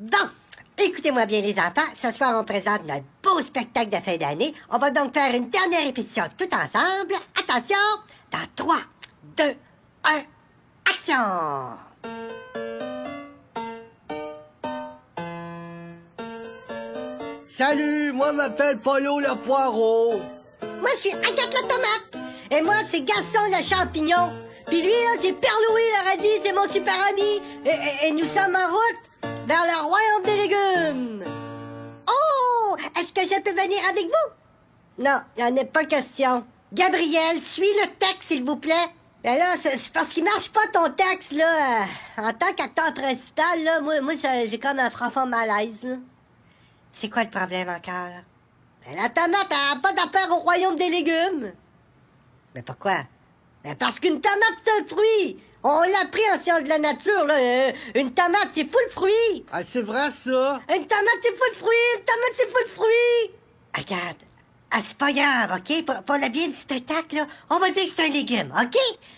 Donc, écoutez-moi bien les enfants, ce soir on présente notre beau spectacle de fin d'année. On va donc faire une dernière répétition tout ensemble. Attention, dans 3, 2, 1, action! Salut, moi m'appelle Polo le poireau. Moi je suis Agathe la tomate. Et moi c'est Gaston le champignon. Puis lui là c'est Père Louis le radis, c'est mon super ami. et nous sommes en route vers le royaume des légumes. Oh, est-ce que je peux venir avec vous? Non, il en est pas question. Gabriel, suis le texte, s'il vous plaît. Ben là, c'est parce qu'il marche pas ton texte, là. En tant qu'acteur principal, là, moi, moi j'ai comme un profond malaise, C'est quoi le problème encore, Ben, la tomate, elle a pas d'affaire au royaume des légumes. Mais pourquoi? Ben parce qu'une tomate, c'est un fruit. On l'a pris en sciences de la nature, là. Euh, une tomate, c'est full fruit. Ah, c'est vrai, ça. Une tomate, c'est full fruit. Une tomate, c'est full fruit. Regarde. Ah, c'est pas grave, OK? Pour, pour bien du spectacle, là, on va dire que c'est un légume, OK?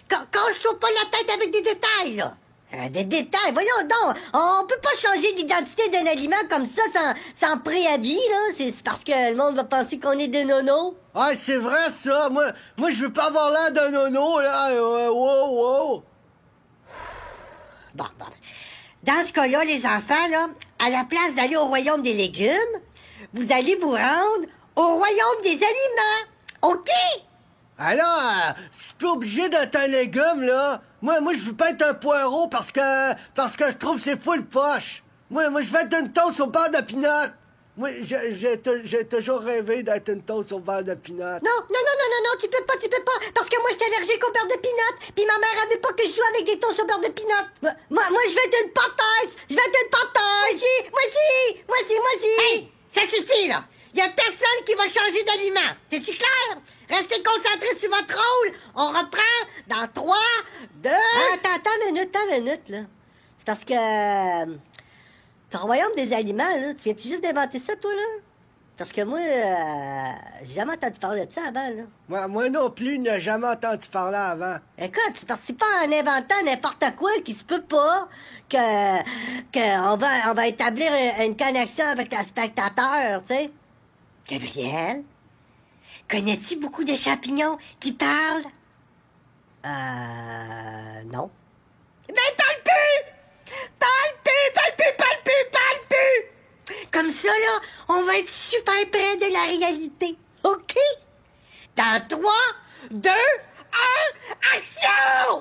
Qu'on se trouve pas la tête avec des détails, là. Euh, des détails, voyons donc! On peut pas changer d'identité d'un aliment comme ça sans, préavis, là. C'est parce que le monde va penser qu'on est des nonos. Ah, c'est vrai, ça. Moi, moi je veux pas avoir l'air d'un nono, là. Euh, Dans ce cas-là, les enfants, là, à la place d'aller au royaume des légumes, vous allez vous rendre au royaume des aliments. OK? Alors, euh, c'est pas obligé d'être un légume, là. Moi, moi, je veux pas être un poireau parce que, parce que je trouve que c'est le poche. Moi, moi, je veux être une toast au beurre de oui, j'ai toujours rêvé d'être une toast au verre de pinot. Non, non, non, non, non, non, tu peux pas, tu peux pas, parce que moi, je suis allergique au beurre de pinot, puis ma mère, elle veut pas que je joue avec des tons au beurre de pinot. Moi, moi, je vais être une panthèse, je vais être une panthèse. Moi aussi, moi aussi, moi aussi, moi ça suffit, là. Y a personne qui va changer d'aliment. C'est-tu clair? Restez concentrés sur votre rôle. On reprend dans 3, 2... Attends, attends une minute, attends une minute, là. C'est parce que... Euh, royaume des animaux, là, tu viens-tu juste d'inventer ça, toi, là? Parce que moi, euh, j'ai jamais entendu parler de ça avant, là. Moi, non plus, n'ai jamais entendu parler avant. Écoute, tu pas en inventant n'importe quoi qui se peut pas, que, on va, établir une, une connexion avec le spectateur, tu sais. Gabriel, connais-tu beaucoup de champignons qui parlent? Euh, non. Comme ça, là, on va être super près de la réalité. OK? Dans 3, 2, 1, action!